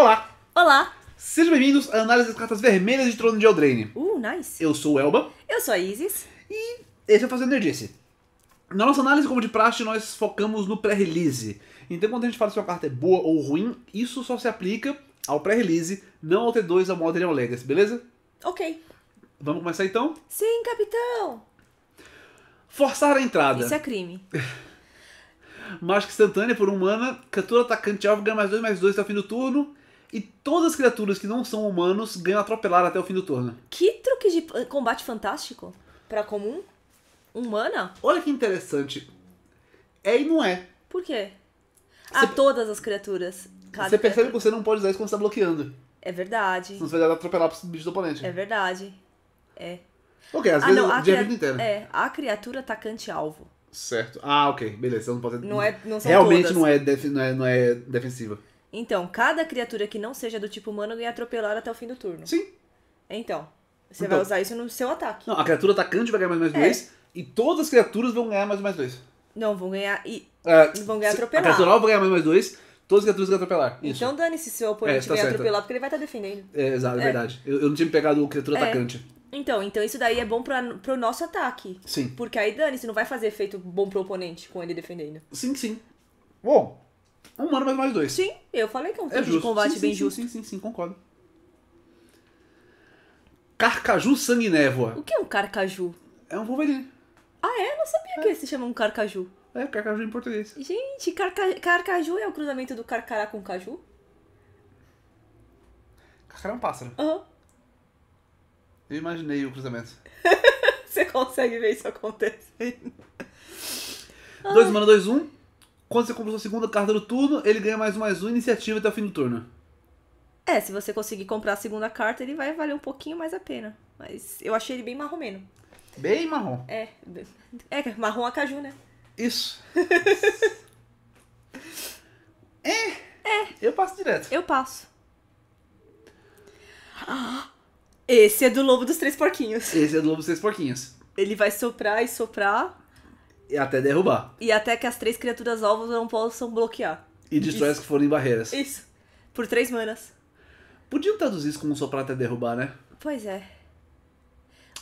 Olá! Olá! Sejam bem-vindos à análise das cartas vermelhas de Trono de Eldraine. Uh, nice! Eu sou o Elba. Eu sou a Isis. E esse é o Fazendo Nerdice. Na nossa análise, como de praxe, nós focamos no pré-release. Então, quando a gente fala se uma carta é boa ou ruim, isso só se aplica ao pré-release, não ao T2, ao Modern ao Legacy, beleza? Ok. Vamos começar então? Sim, capitão! Forçar a entrada. Isso é crime. Mágica instantânea por um mana, captura atacante alvo, ganha mais dois mais dois até o fim do turno. E todas as criaturas que não são humanos ganham atropelar até o fim do turno. Que truque de combate fantástico para comum humana? Olha que interessante. É e não é. Por quê? Você... A todas as criaturas. você percebe criatura... que você não pode usar isso quando você tá bloqueando. É verdade. Senão você vai dar atropelar pro bicho do oponente. É verdade. É. Ok, às ah, vezes não, a, cria... inteira. É, a criatura atacante alvo. Certo. Ah, ok. Beleza. Não, pode... não, é, não são Realmente todas. Não, é def... não, é, não é defensiva. Então, cada criatura que não seja do tipo humano ganha atropelar até o fim do turno. Sim. Então, você então, vai usar isso no seu ataque. Não, a criatura atacante tá vai ganhar mais mais é. dois e todas as criaturas vão ganhar mais mais dois. Não, vão ganhar e é, vão ganhar atropelar. A criatura vai ganhar mais mais dois. Todas as criaturas vão atropelar. Isso. Então dane-se seu oponente é, tá ganhar atropelar, porque ele vai estar tá defendendo. É, exato, é, é, verdade. Eu, eu, não tinha pegado o criatura é. atacante. Então, então isso daí é bom pra, pro nosso ataque. Sim. Porque aí dane-se, não vai fazer efeito bom pro oponente com ele defendendo. Sim, sim. Bom, um mano mais mais dois. Sim, eu falei que é um tipo é de combate sim, bem sim, justo. Sim, sim, sim, concordo. Carcaju Sangue Névoa. O que é um carcaju? É um Wolverine. Ah, é? Não sabia é. que se chama um carcaju. É, carcaju em português. Gente, carca... carcaju é o cruzamento do carcará com caju? Carcará é um pássaro. Aham. Uhum. Eu imaginei o cruzamento. Você consegue ver isso acontecendo. Dois, mano, dois, um. Quando você compra sua segunda carta do turno, ele ganha mais uma mais um iniciativa até o fim do turno. É, se você conseguir comprar a segunda carta, ele vai valer um pouquinho mais a pena. Mas eu achei ele bem marromeno. Bem marrom. É, é marrom a caju, né? Isso. é. É. Eu passo direto. Eu passo. Ah, esse é do Lobo dos Três Porquinhos. Esse é do Lobo dos Três Porquinhos. Ele vai soprar e soprar. E até derrubar. E até que as três criaturas alvos não possam bloquear. E destrói as que forem barreiras. Isso. Por três manas. Podiam traduzir isso como soprar até derrubar, né? Pois é.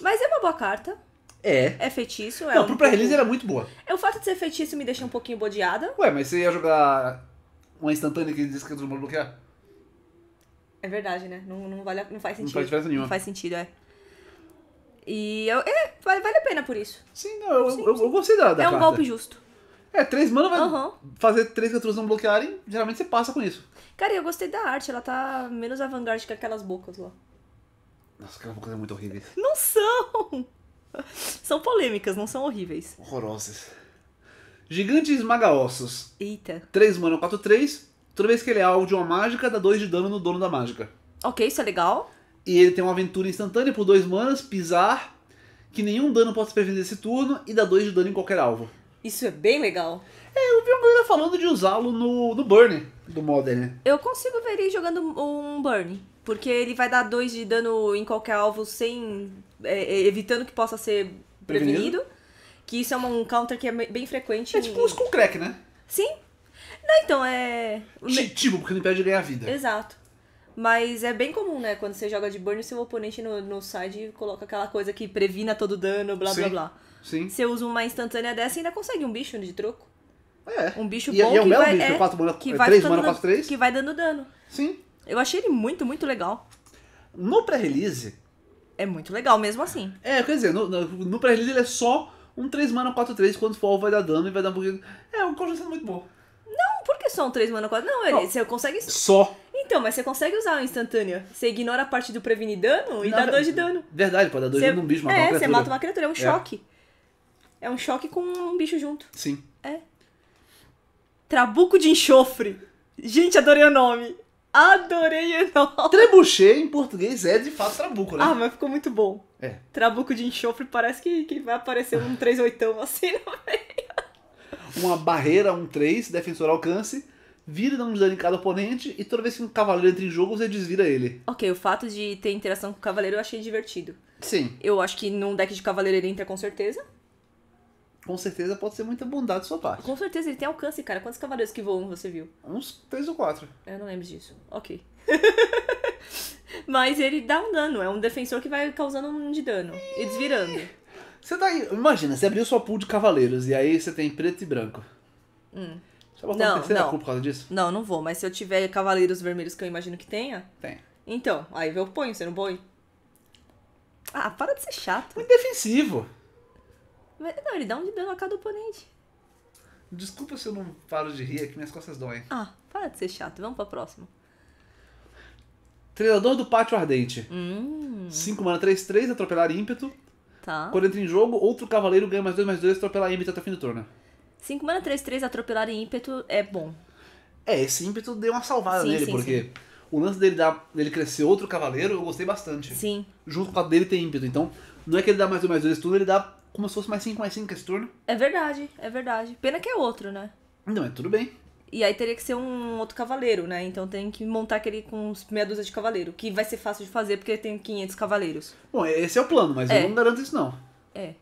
Mas é uma boa carta. É. É feitiço. É não, um pro pré-release era muito boa. É o fato de ser feitiço me deixa um pouquinho bodeada. Ué, mas você ia jogar uma instantânea que diz que não pode bloquear? É verdade, né? Não, não, vale, não faz sentido. Não faz diferença nenhuma. Não faz sentido, é. E eu, é, vale, vale a pena por isso. Sim, não, eu, sim, eu, sim. eu gostei da, da É um golpe justo. É, três mana vai uhum. fazer três criaturas não bloquearem, geralmente você passa com isso. Cara, eu gostei da arte, ela tá menos avant-garde que aquelas bocas lá. Nossa, aquelas bocas são é muito horríveis. Não são! São polêmicas, não são horríveis. Horrorosas. Gigante esmaga-ossos. Eita. Três mana, quatro, três. Toda vez que ele é alvo de uma mágica, dá dois de dano no dono da mágica. Ok, isso é legal. E ele tem uma aventura instantânea por dois manas, pisar, que nenhum dano pode prevenir nesse turno e dá dois de dano em qualquer alvo. Isso é bem legal. É, eu vi uma galera falando de usá-lo no, no burn do Modern. Né? Eu consigo ver ele jogando um burn. Porque ele vai dar dois de dano em qualquer alvo sem. É, é evitando que possa ser prevenido. prevenido. Que isso é um counter que é bem frequente. É tipo um Skullcrack, né? Sim. Não, então é. Tipo, porque não impede de ganhar vida. Exato. Mas é bem comum, né? Quando você joga de burn, seu oponente no, no side coloca aquela coisa que previna todo dano, blá Sim. blá blá. Sim. Você usa uma instantânea dessa e ainda consegue um bicho de troco. É. Um bicho e, é, bom e é o que, bicho, é, quatro mana, que 3 mana, 4, 3. Que vai dando dano. Sim. Eu achei ele muito, muito legal. No pré-release... É muito legal, mesmo assim. É, quer dizer, no, no, no pré-release ele é só um 3 mana 4-3, quando for vai dar dano e vai dar um pouquinho... É, um conjunto é muito bom. Não, por que só um 3 mana 4... Não, ele, Não. você consegue... Só. Então, mas você consegue usar a instantânea. Você ignora a parte do prevenir dano e Não, dá 2 de dano. Verdade, pode dar 2 de dano num bicho, matar é, uma criatura. É, você mata uma criatura, é um é. choque. É um choque com um bicho junto. Sim. É. Trabuco de enxofre. Gente, adorei o nome. Adorei o nome. Trebuchet em português é de fato trabuco, né? Ah, mas ficou muito bom. É. Trabuco de enxofre parece que, que vai aparecer um 3 oitão assim no meio. Uma barreira, um 3, defensor alcance vira e dá um de dano em cada oponente, e toda vez que um cavaleiro entra em jogo, você desvira ele. Ok, o fato de ter interação com o cavaleiro eu achei divertido. Sim. Eu acho que num deck de cavaleiro ele entra com certeza. Com certeza pode ser muita bondade da sua parte. Com certeza ele tem alcance, cara. Quantos cavaleiros que voam você viu? Uns três ou quatro. Eu não lembro disso. Ok. Mas ele dá um dano, é um defensor que vai causando um de dano e desvirando. Você tá aí, imagina, você abriu sua pool de cavaleiros e aí você tem preto e branco. Hum. Você vai não, terceira não. por causa disso? Não, não vou, mas se eu tiver Cavaleiros Vermelhos que eu imagino que tenha. Tem. Então, aí eu ponho, você não põe? Ah, para de ser chato. Muito defensivo. Não, ele dá um de dano a cada oponente. Desculpa se eu não paro de rir, é que minhas costas doem. Ah, para de ser chato, vamos pra próxima. Treinador do Pátio Ardente. 5 hum. mana 3, 3, atropelar ímpeto. Tá. Quando entra em jogo, outro cavaleiro ganha mais 2, mais 2, atropelar ímpeto até o fim do turno. 5 mana 3, 3, atropelar em ímpeto é bom. É, esse ímpeto deu uma salvada sim, nele, sim, porque sim. o lance dele, dá, dele crescer outro cavaleiro, eu gostei bastante. Sim. Junto com a dele ter ímpeto. Então, não é que ele dá mais 2 mais 2 esse turno, ele dá como se fosse mais 5 mais 5 esse turno. É verdade, é verdade. Pena que é outro, né? Não, é tudo bem. E aí teria que ser um outro cavaleiro, né? Então tem que montar aquele com meia dúzia de cavaleiro, que vai ser fácil de fazer porque tem 500 cavaleiros. Bom, esse é o plano, mas é. eu não garanto isso não. É.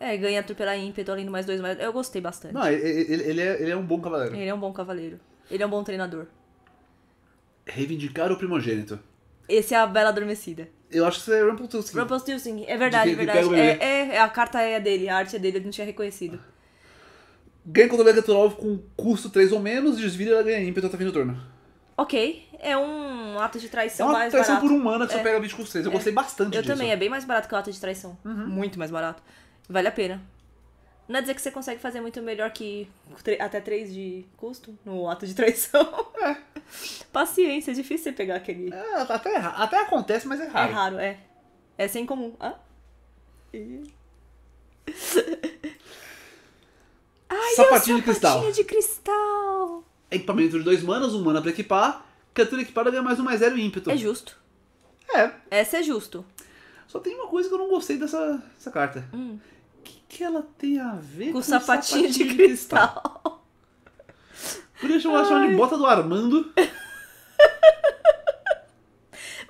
É, ganha pela é ímpeto, além do mais dois, mais... Eu gostei bastante. Não, ele, ele, é, ele é um bom cavaleiro. Ele é um bom cavaleiro. Ele é um bom treinador. Reivindicar o primogênito. Esse é a Bela Adormecida. Eu acho que isso é Rumpelstiltskin. Rumpelstiltskin, é verdade, de, é verdade. É, é, é, a carta é a dele, a arte é dele, ele não tinha reconhecido. Ganha contra o Megatronov com custo 3 ou menos, desvira ela ganha ímpeto até fim do turno. Ok, é um ato de traição mais barato. É uma traição barato. por humana que é. só pega 20 com 3, eu é. gostei bastante eu disso. Eu também, é bem mais barato que o ato de traição, uhum. muito mais barato. Vale a pena. Não é dizer que você consegue fazer muito melhor que até 3 de custo no ato de traição. É. Paciência, é difícil você pegar aquele. É, até, até acontece, mas é, é raro. É raro, é. É sem comum. Ah. E... Ai, sapatinho, de cristal. de cristal. Equipamento de dois manas, um mana pra equipar. Criatura equipada ganha mais um mais zero ímpeto. É justo. É. Essa é justo. Só tem uma coisa que eu não gostei dessa, dessa carta. Hum que ela tem a ver com, com sapatinho, sapatinho de cristal? por isso eu acho chamar de bota do Armando.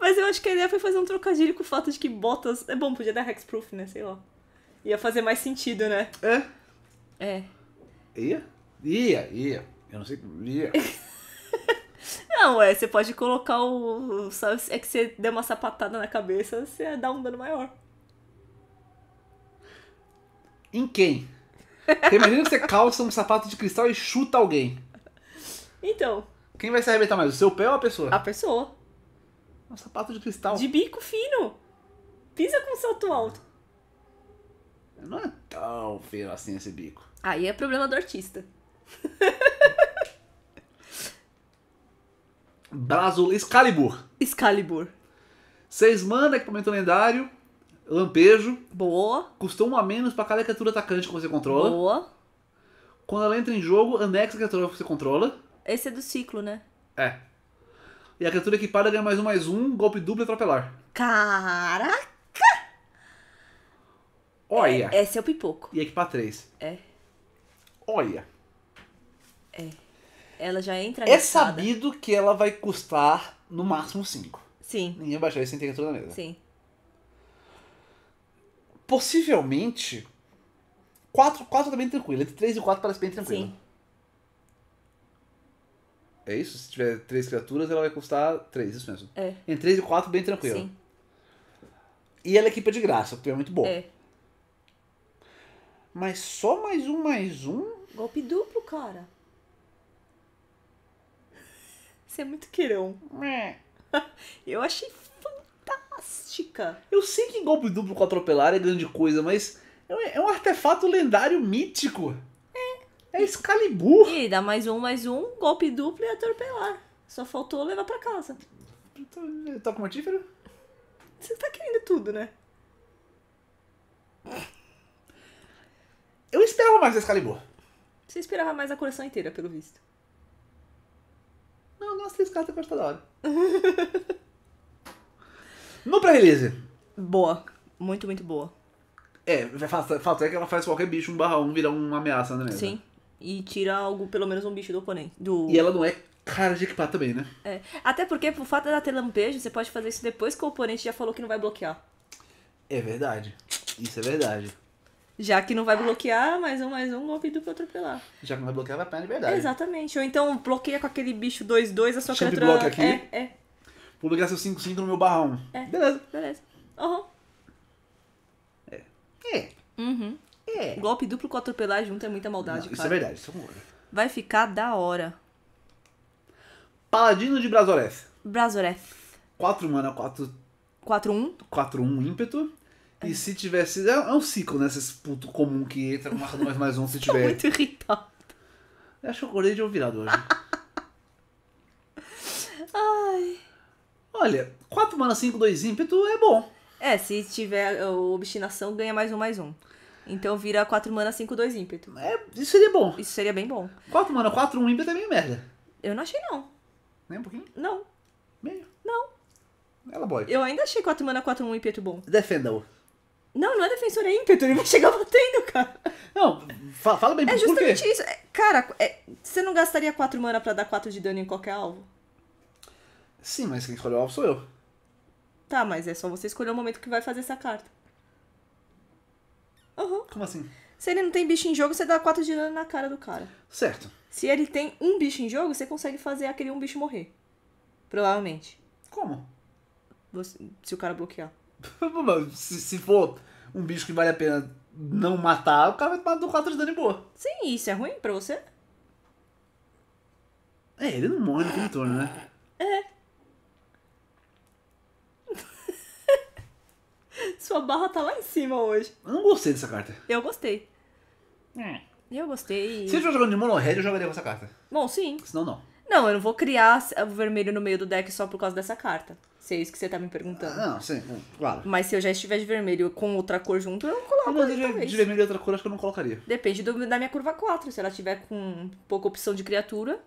Mas eu acho que a ideia foi fazer um trocadilho com o fato de que botas. É bom, podia dar hexproof, né? Sei lá. Ia fazer mais sentido, né? É. É. Ia? Ia, ia. Eu não sei. Ia. não, é, você pode colocar o. É que você deu uma sapatada na cabeça, você dá um dano maior em quem? imagina que você calça um sapato de cristal e chuta alguém. Então. Quem vai se arrebentar mais, o seu pé ou a pessoa? A pessoa. Um sapato de cristal. De bico fino. Pisa com salto alto. Não é tão feio assim esse bico. Aí é problema do artista. Brasil Excalibur. Excalibur. Seis mandam equipamento lendário. Lampejo. Boa. Custou um a menos para cada criatura atacante que você controla. Boa. Quando ela entra em jogo, anexa a criatura que você controla. Esse é do ciclo, né? É. E a criatura equipada ganha mais um, mais um, golpe duplo e atropelar. Caraca! Olha! É, esse é o pipoco. E equipar três. É. Olha! É. Ela já entra É sabido que ela vai custar no máximo cinco. Sim. Ninguém vai achar isso sem ter criatura na mesa. Sim. Possivelmente. 4, 4 tá bem tranquilo. Entre 3 e 4 parece bem tranquilo. Sim. É isso? Se tiver 3 criaturas, ela vai custar 3, isso mesmo. É. Entre 3 e 4, bem tranquilo. Sim. E ela é equipa de graça, porque é muito bom. É. Mas só mais um, mais um? Golpe duplo, cara. Você é muito queirão. É. Eu achei fantástica. Eu sei que golpe duplo com atropelar é grande coisa, mas é, é um artefato lendário mítico. É. É Excalibur. E dá mais um, mais um, golpe duplo e atropelar. Só faltou levar para casa. Toca então, tá mortífero? Você tá querendo tudo, né? Eu esperava mais Excalibur. Você esperava mais a coleção inteira, pelo visto. Não, nossa, três cartas é gosto da hora. No pré-release. Boa. Muito, muito boa. É, é, é, fato é que ela faz qualquer bicho 1 barra virar uma ameaça, né, né? Sim. E tira algo, pelo menos um bicho do oponente. Do... E ela não é cara de equipar também, né? É. Até porque, por fato da ter lampejo, você pode fazer isso depois que o oponente já falou que não vai bloquear. É verdade. Isso é verdade. Já que não vai bloquear, mais um, mais um, golpe duplo atropelar. Já que não vai bloquear, vai de liberdade. Exatamente. Ou então bloqueia com aquele bicho 2-2 a sua Champ criatura. aqui. É, é. Vou ligar seu 5-5 no meu barra 1. É. Beleza. Beleza. Uhum. É. É. Uhum. É. Golpe duplo com atropelar junto é muita maldade, Não, Isso é verdade, isso é concordo. Vai ficar da hora. Paladino de Brazoreth. Brazoreth. 4 mana, 4... 4-1. 4-1 ímpeto. E é. se tivesse. É, é um ciclo, né? Esse puto comum que entra, marca mais mais um se tiver. Tô muito irritado. Acho que eu acordei de ouvirado hoje. Ai. Olha, 4 mana, 5, 2 ímpeto é bom. É, se tiver obstinação, ganha mais um, mais um. Então vira 4 mana, 5, 2 ímpeto. É, isso seria bom. Isso seria bem bom. 4 mana, 4, 1 um ímpeto é meio merda. Eu não achei, não. Nem um pouquinho? Não. Meio? Não. Ela boy. Eu ainda achei 4 mana, 4, 1 um ímpeto bom. Defenda-o. Não, não é defensor, é ímpeto. Ele vai chegar batendo, cara. Não, fala bem, é por quê? É justamente isso. É, cara, é, você não gastaria 4 mana pra dar 4 de dano em qualquer alvo? Sim, mas quem escolheu o alvo sou eu. Tá, mas é só você escolher o momento que vai fazer essa carta. Uhum. Como assim? Se ele não tem bicho em jogo, você dá 4 de dano na cara do cara. Certo. Se ele tem um bicho em jogo, você consegue fazer aquele um bicho morrer. Provavelmente. Como? Você, se o cara bloquear. se, se for um bicho que vale a pena não matar, o cara vai tomar do 4 de dano e boa. Sim, isso é ruim pra você? É, ele não morre no turno, né? É. Sua barra tá lá em cima hoje. Eu não gostei dessa carta. Eu gostei. É. Eu gostei. Se eu jogando de mono red, eu jogaria com essa carta. Bom, sim. Senão não. Não, eu não vou criar o vermelho no meio do deck só por causa dessa carta. Se é isso que você tá me perguntando. Ah, não, sim, claro. Mas se eu já estiver de vermelho com outra cor junto, eu não coloco. Mas de, de vermelho e outra cor, acho que eu não colocaria. Depende do, da minha curva 4. Se ela tiver com pouca opção de criatura,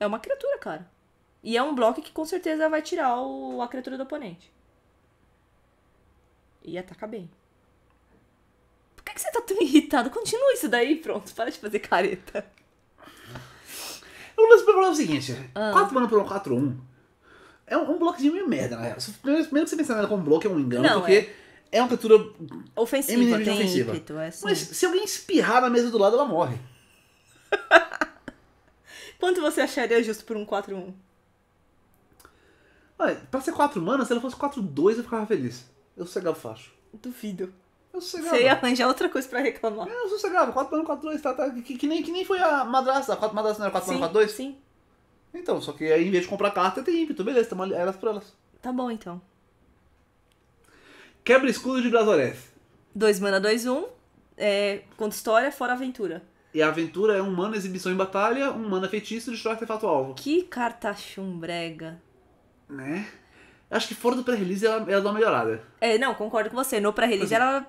é uma criatura, cara. E é um bloco que com certeza vai tirar o, a criatura do oponente e ataca bem. Por que, que você tá tão irritado? Continua isso daí, pronto, para de fazer careta. O lance do problema é o seguinte: 4 ah. mana por 1, 4, 1. É um, é um bloquezinho meio merda, na real. Primeiro, primeiro que você pensar nela como bloco é um engano, Não, porque é. é uma criatura. ofensiva. Tem ofensiva. Ímpeto, é assim. Mas se alguém espirrar na mesa do lado, ela morre. Quanto você acharia justo por um 4-1? Olha, pra ser 4 mana, se ela fosse 4-2, eu ficava feliz. Eu sossegava o facho. Duvido. Eu sossegava. Você ia arranjar outra coisa pra reclamar. Eu sossegava. 4x142, tá, tá, que, que, nem, que nem foi a madraça. A 4 madrasta não era 4 x 4x2? sim. Então, só que aí em vez de comprar carta, tem ímpeto. Beleza, tem elas por elas. Tá bom, então. Quebra escudo de Blazoreth. 2 mana, 2, 1. Um. É, conta história, fora aventura. E a aventura é um mana exibição em batalha, um mana feitiço, destrói artefato alvo. Que carta chumbrega. Né? Acho que fora do pré-release ela, ela dá uma melhorada. É, não, concordo com você. No pré-release é. ela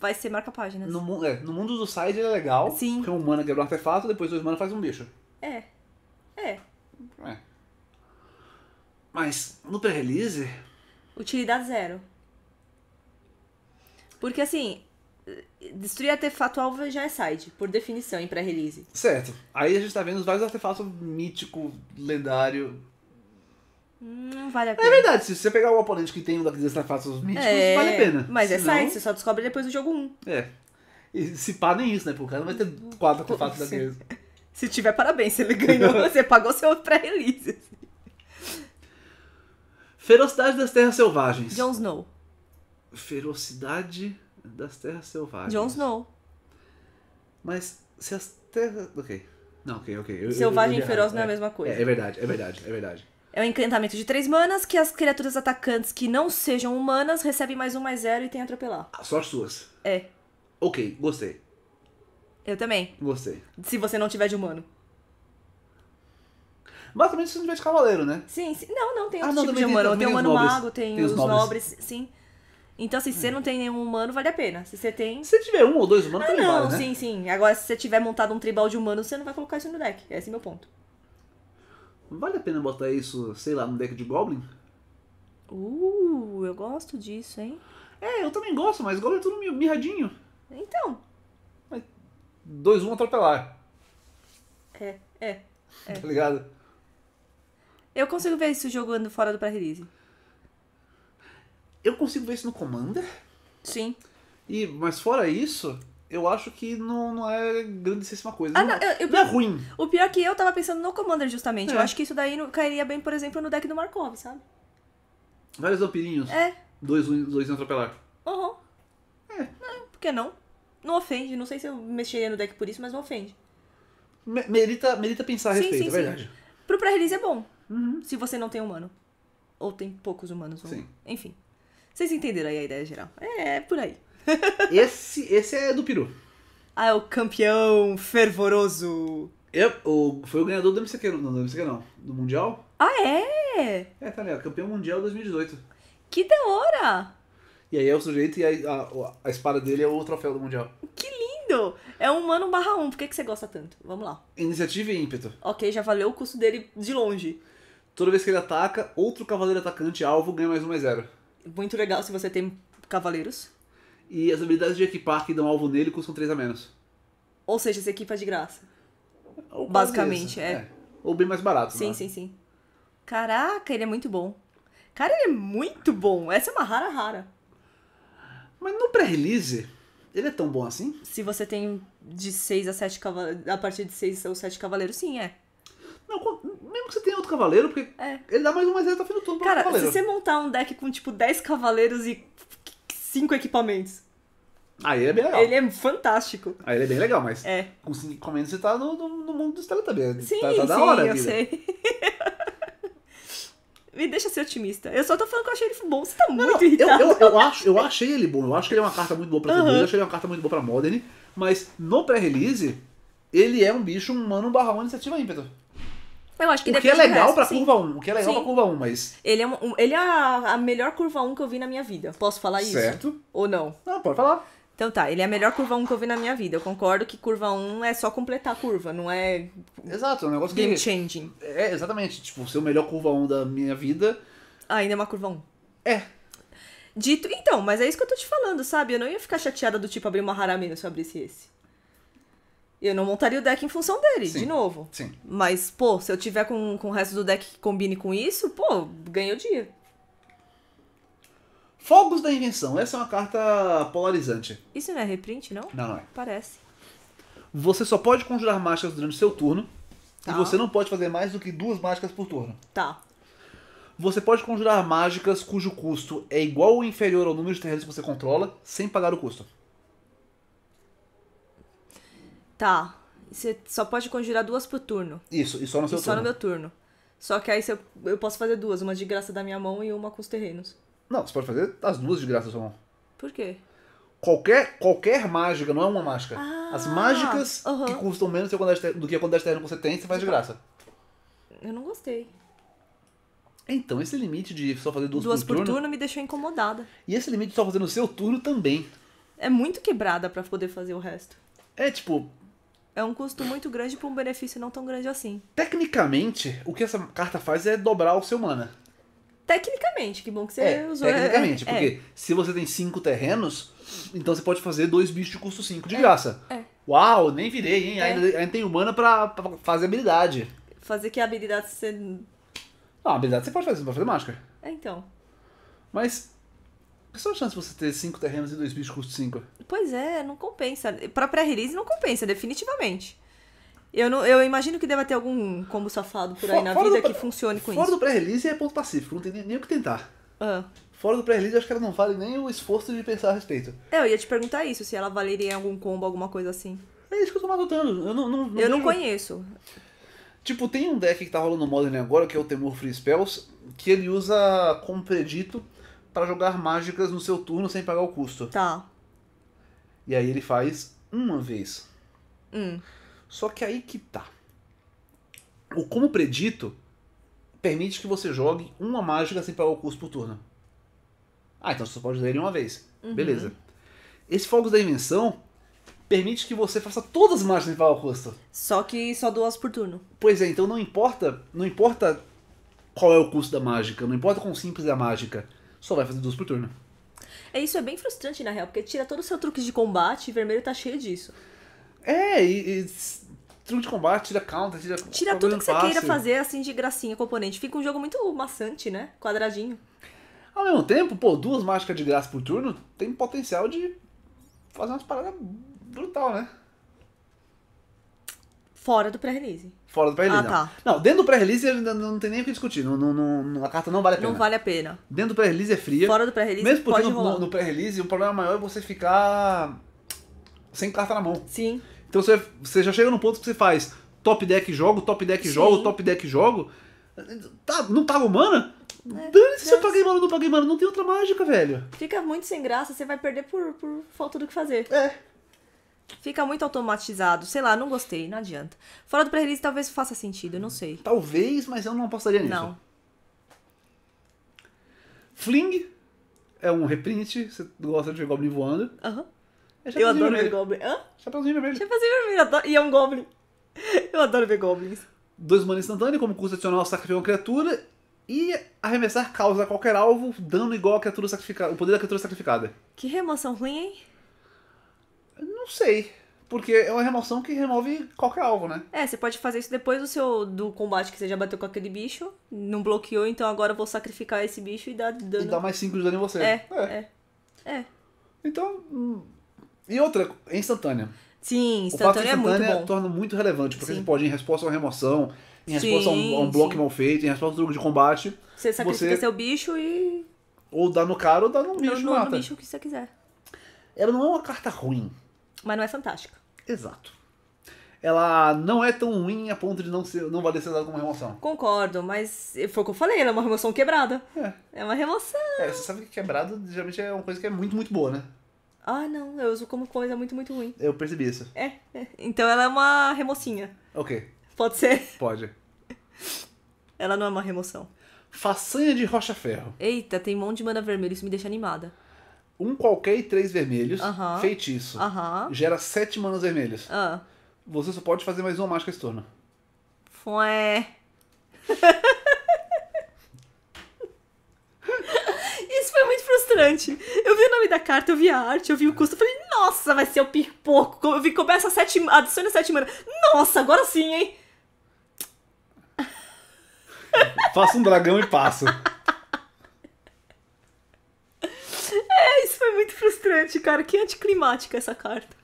vai ser marca página No, é, no mundo do side é legal. Sim. Porque um mana quebra um artefato, depois dois humanos faz um bicho. É. É. É. Mas no pré-release. Utilidade zero. Porque assim, destruir artefato alvo já é side, por definição, em pré-release. Certo. Aí a gente tá vendo vários artefatos mítico, lendário, Hum, não vale a é pena. É verdade, se você pegar um oponente que tem um daqueles trafatos míticos, é, vale a pena. Mas Senão... é site, você só descobre depois do jogo 1. É. E se pá, nem isso, né? Porque o cara não vai ter quatro artefatos daqueles. Se tiver, parabéns, se ele ganhou, você pagou seu pré-release. Ferocidade das Terras Selvagens. Jon Snow. Ferocidade das Terras Selvagens. Jon Snow. Mas se as terras. Ok. Não, ok, ok. Eu, Selvagem eu, eu, e feroz não é, é a mesma é, coisa. É, é verdade, é verdade, é verdade. É um encantamento de três manas que as criaturas atacantes que não sejam humanas recebem mais um mais zero e tem atropelar. Ah, só as suas. É. Ok, gostei. Eu também. Gostei. Se você não tiver de humano. Mas também se você não tiver de cavaleiro, né? Sim, sim. Não, não, tem ah, outro não, tipo de humano. Tem, tem, o humano nobres. mago, tem, tem os, os nobres. nobres. sim. Então, assim, se você não hum. tem nenhum humano, vale a pena. Se você tem. Se você tiver um ou dois humanos, ah, também não, vale, né? sim, sim. Agora, se você tiver montado um tribal de humano, você não vai colocar isso no deck. Esse é meu ponto. Vale a pena botar isso, sei lá, no deck de Goblin? Uh, eu gosto disso, hein? É, eu também gosto, mas Goblin é tudo mirradinho. Então. 2-1 um atropelar. É, é, é. Tá ligado? Eu consigo ver isso jogando fora do pré-release. Eu consigo ver isso no Commander? Sim. E, mas fora isso, eu acho que não, não é grandíssima coisa. Ah, não, não, eu, não é ruim. O pior é que eu tava pensando no Commander, justamente. É. Eu acho que isso daí não, cairia bem, por exemplo, no deck do Markov, sabe? Vários vampirinhos. É. Dois, dois em atropelar. Uhum. É. Não, por que não? Não ofende. Não sei se eu mexeria no deck por isso, mas não ofende. Me, merita, merita pensar a sim, respeito, é sim, é verdade. Sim. Pro pré-release é bom. Uhum. Se você não tem humano. Ou tem poucos humanos. Sim. Enfim. Vocês entenderam aí a ideia geral. É, é por aí esse, esse é do Peru. Ah, é o campeão fervoroso. Eu, o, foi o ganhador do MCQ, não, do MCQ não, do Mundial. Ah, é? É, tá legal, campeão mundial 2018. Que da hora! E aí é o sujeito e a, a, a espada dele é o troféu do Mundial. Que lindo! É um humano barra um, por que, que você gosta tanto? Vamos lá. Iniciativa e ímpeto. Ok, já valeu o custo dele de longe. Toda vez que ele ataca, outro cavaleiro atacante alvo ganha mais um mais zero. Muito legal se você tem cavaleiros. E as habilidades de equipar que dão alvo nele custam 3 a menos. Ou seja, você equipa é de graça. Ou basicamente, é. é. Ou bem mais barato. Sim, né? sim, sim. Caraca, ele é muito bom. Cara, ele é muito bom. Essa é uma rara rara. Mas no pré-release, ele é tão bom assim? Se você tem de 6 a 7 cavaleiros. A partir de 6 ou 7 cavaleiros, sim, é. Não, mesmo que você tenha outro cavaleiro, porque é. ele dá mais um mais ele tá fim do turno pra Cara, um cavaleiro. se você montar um deck com tipo 10 cavaleiros e cinco equipamentos. Aí ah, é bem legal. Ele é fantástico. Aí ah, ele é bem legal, mas é. com cinco equipamentos você tá no, no, no mundo dos Teletubbies. Né? Sim, tá, tá da sim, hora, eu vida. sei. Me deixa ser otimista. Eu só tô falando que eu achei ele bom. Você tá muito irritado. Eu, eu, eu, acho, eu achei ele bom. Eu acho que ele é uma carta muito boa pra uhum. t eu achei ele é uma carta muito boa pra Modern. Mas no pré-release, ele é um bicho humano barra uma iniciativa ímpeto. Eu acho que o que é legal resto, pra sim. curva 1, o que é legal sim. pra curva 1, mas. Ele é, um, ele é a, a, melhor curva 1 que eu vi na minha vida. Posso falar isso? Certo. Ou não? Não, pode falar. Então tá, ele é a melhor curva 1 que eu vi na minha vida. Eu concordo que curva 1 é só completar a curva, não é. Exato, é um negócio game que. changing. É, exatamente. Tipo, ser o melhor curva 1 da minha vida. Ah, ainda é uma curva 1. É. Dito. Então, mas é isso que eu tô te falando, sabe? Eu não ia ficar chateada do tipo abrir uma Harameno se eu abrisse esse. Eu não montaria o deck em função dele, Sim. de novo. Sim. Mas, pô, se eu tiver com, com o resto do deck que combine com isso, pô, ganho o dia. Fogos da Invenção. Essa é uma carta polarizante. Isso não é reprint, não? Não, não é. Parece. Você só pode conjurar mágicas durante seu turno. Tá. E você não pode fazer mais do que duas mágicas por turno. Tá. Você pode conjurar mágicas cujo custo é igual ou inferior ao número de terrenos que você controla, sem pagar o custo. Tá. Você só pode conjurar duas por turno. Isso, e só no seu e turno. Só no meu turno. Só que aí eu, eu posso fazer duas, uma de graça da minha mão e uma com os terrenos. Não, você pode fazer as duas de graça da sua mão. Por quê? Qualquer, qualquer mágica, não é uma mágica. Ah, as mágicas uh -huh. que custam menos do que a quantidade de terreno que você tem, você faz de tipo, graça. Eu não gostei. Então, esse limite de só fazer duas, duas por, por turno, turno me deixou incomodada. E esse limite de só fazer no seu turno também. É muito quebrada para poder fazer o resto. É tipo, é um custo muito grande para um benefício não tão grande assim. Tecnicamente, o que essa carta faz é dobrar o seu mana. Tecnicamente, que bom que você é, usou. É, tecnicamente, é, porque é. se você tem cinco terrenos, então você pode fazer dois bichos de custo 5 de é, graça. É. Uau, nem virei, hein? É. Ainda, ainda tem humana pra, pra, fazer habilidade. Fazer que habilidade você. Não, habilidade você pode fazer, você pode fazer mágica. É então. Mas Quais é só a chance de você ter cinco terrenos e dois bichos custa 5? Pois é, não compensa. Pra pré-release não compensa, definitivamente. Eu, não, eu imagino que deva ter algum combo safado por aí na vida que funcione com fora isso. Fora do pré-release é ponto pacífico, não tem nem, nem o que tentar. Ah. Fora do pré-release, acho que ela não vale nem o esforço de pensar a respeito. É, eu ia te perguntar isso, se ela valeria algum combo, alguma coisa assim. É isso que eu tô matutando. Eu não, não, não eu não conheço. Tipo, tem um deck que tá rolando no Modern agora, que é o Temor Free Spells, que ele usa como predito para jogar mágicas no seu turno sem pagar o custo. Tá. E aí ele faz uma vez. Hum. Só que aí que tá. O como predito permite que você jogue uma mágica sem pagar o custo por turno. Ah, então você só pode usar ele uma vez. Uhum. Beleza. Esse Fogos da Invenção permite que você faça todas as mágicas sem pagar o custo. Só que só duas por turno. Pois é, então não importa, não importa qual é o custo da mágica, não importa quão simples é a mágica só vai fazer duas por turno. É, isso é bem frustrante, na real, porque tira todo o seu truque de combate e vermelho tá cheio disso. É, e, e truque de combate, tira counter, tira... Tira tudo que você fácil. queira fazer, assim, de gracinha, componente. Fica um jogo muito maçante, né? Quadradinho. Ao mesmo tempo, pô, duas mágicas de graça por turno tem potencial de fazer umas paradas brutal, né? Fora do pré-release. Fora do pré-release, ah, não. Tá. Não, dentro do pré-release ainda não tem nem o que discutir. Não, não, a carta não vale a pena. Não vale a pena. Dentro do pré-release é fria. Fora do pré-release Mesmo porque pode no, no pré-release o problema maior é você ficar sem carta na mão. Sim. Então você, você já chega num ponto que você faz top deck jogo, top deck Sim. jogo, top deck jogo. Tá, não paga humana? É, Dane-se se eu paguei mana ou não paguei mana, não tem outra mágica, velho. Fica muito sem graça, você vai perder por, por falta do que fazer. É. Fica muito automatizado. Sei lá, não gostei, não adianta. Fora do pré-release talvez faça sentido, não sei. Talvez, mas eu não apostaria nisso. Não. Fling é um reprint. Você gosta de ver Goblin voando. Aham. Uhum. É eu adoro vermelho. ver Goblin. Hã? Chapeuzinho vermelho. Chapeuzinho vermelho. Adoro... E é um Goblin. Eu adoro ver Goblins. Dois manos instantâneos, como custo adicional, sacrifica uma criatura. E arremessar causa qualquer alvo, dano igual a criatura sacrificada, o poder da criatura sacrificada. Que remoção ruim, hein? Não sei. Porque é uma remoção que remove qualquer alvo, né? É, você pode fazer isso depois do seu do combate que você já bateu com aquele bicho, não bloqueou, então agora eu vou sacrificar esse bicho e dar dano. E dar mais 5 de dano em você. É, é. É. é. Então. Hum, e outra, é instantânea. Sim, instantânea, o fato instantânea é muito bom. torna muito relevante, porque sim. você pode, em resposta a uma remoção, em resposta sim, a um, a um bloco mal feito, em resposta a um truque de combate. Você sacrifica você... seu bicho e. Ou dá no cara ou dá no bicho. Ou no, no bicho que você quiser. Ela não é uma carta ruim. Mas não é fantástica. Exato. Ela não é tão ruim a ponto de não, ser, não valer ser dada como remoção. Concordo, mas foi o que eu falei, ela é uma remoção quebrada. É. É uma remoção. É, você sabe que quebrado geralmente é uma coisa que é muito, muito boa, né? Ah, não, eu uso como coisa muito, muito ruim. Eu percebi isso. É, é. então ela é uma remocinha. Ok. Pode ser? Pode. Ela não é uma remoção. Façanha de rocha-ferro. Eita, tem um monte de mana vermelha, isso me deixa animada um qualquer e três vermelhos, feitiço, gera sete manas vermelhas. Ah. Você só pode fazer mais uma mágica esse turno. Fué. Isso foi muito frustrante. Eu vi o nome da carta, eu vi a arte, eu vi o custo. Eu falei, nossa, vai ser o pirpoco. Eu vi, começa a sete, adiciona sete manas. Nossa, agora sim, hein? Faço um dragão e passo. É, isso foi muito frustrante, cara. Que anticlimática essa carta.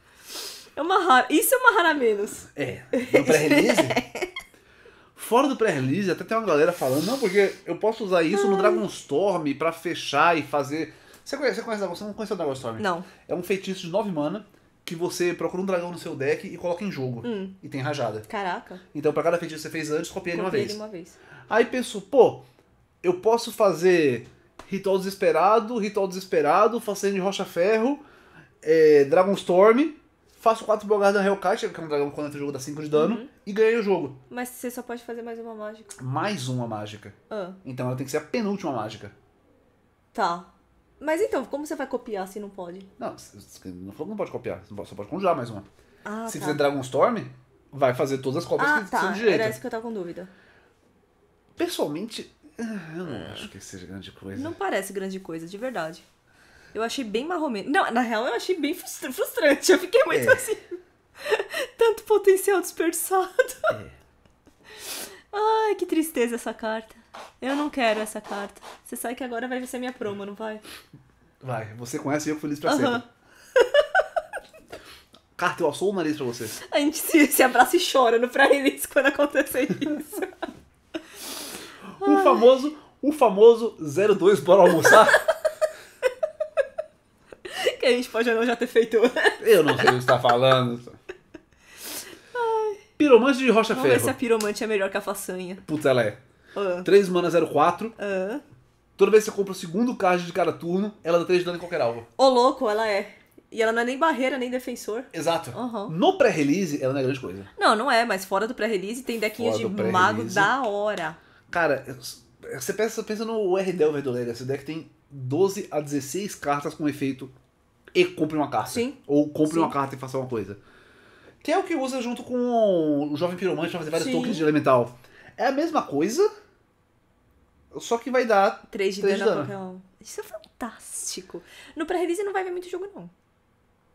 É uma rara. Isso é uma rara menos. É. No pré-release? É. Fora do pré-release, até tem uma galera falando, não, porque eu posso usar isso Ai. no ah. Dragonstorm pra fechar e fazer. Você conhece, você conhece Você não conhece o Dragonstorm? Não. É um feitiço de 9 mana que você procura um dragão no seu deck e coloca em jogo. Hum. E tem rajada. Caraca. Então, pra cada feitiço que você fez antes, copia ele uma vez. uma vez. Aí pensou, pô, eu posso fazer Ritual Desesperado, Ritual Desesperado, Facenda de Rocha Ferro, é, Storm, faço 4 bogadas na Hellcat, que é um dragão quando entra no jogo dá 5 de dano, uhum. e ganhei o jogo. Mas você só pode fazer mais uma mágica. Mais uma mágica. Ah. Então ela tem que ser a penúltima mágica. Tá. Mas então, como você vai copiar se não pode? Não, não falou que não pode copiar, só pode conjurar mais uma. Ah, se tá. fizer Storm, vai fazer todas as cópias ah, que tá. são de jeito. Era isso que eu tava com dúvida. Pessoalmente, ah, eu não é, acho que seja grande coisa. Não parece grande coisa, de verdade. Eu achei bem marromeno. Não, na real eu achei bem frustrante. Eu fiquei muito é. assim. Tanto potencial desperdiçado. É. Ai, que tristeza essa carta. Eu não quero essa carta. Você sabe que agora vai ser minha promo, não vai? Vai, você conhece e eu feliz pra uhum. sempre. carta, eu assou o nariz pra você. A gente se, se abraça e chora no pré-release quando acontecer isso. O famoso, o famoso 02, bora almoçar? que a gente pode não já ter feito. Eu não sei o que você tá falando. Ai. Piromante de Rocha Ferro. Vamos ver se a piromante é melhor que a façanha. Putz, ela é. Uh. Ah. 3 mana 04. Uh. Ah. Toda vez que você compra o segundo card de cada turno, ela dá 3 de dano em qualquer alvo. Ô, louco, ela é. E ela não é nem barreira, nem defensor. Exato. Uhum. No pré-release, ela não é grande coisa. Não, não é, mas fora do pré-release tem dequinhos de mago da hora. Cara, eh, você pensa, pensa no R Delver do Legacy. O deck tem 12 a 16 cartas com efeito e compre uma carta. Sim. Ou compre Sim. uma carta e faça uma coisa. Que é o que usa junto com o Jovem Piromante pra fazer vários Sim. tokens de elemental. É a mesma coisa, só que vai dar 3 de, 3 dano, de dano. Isso é fantástico. No pré-release não vai ver muito jogo, não.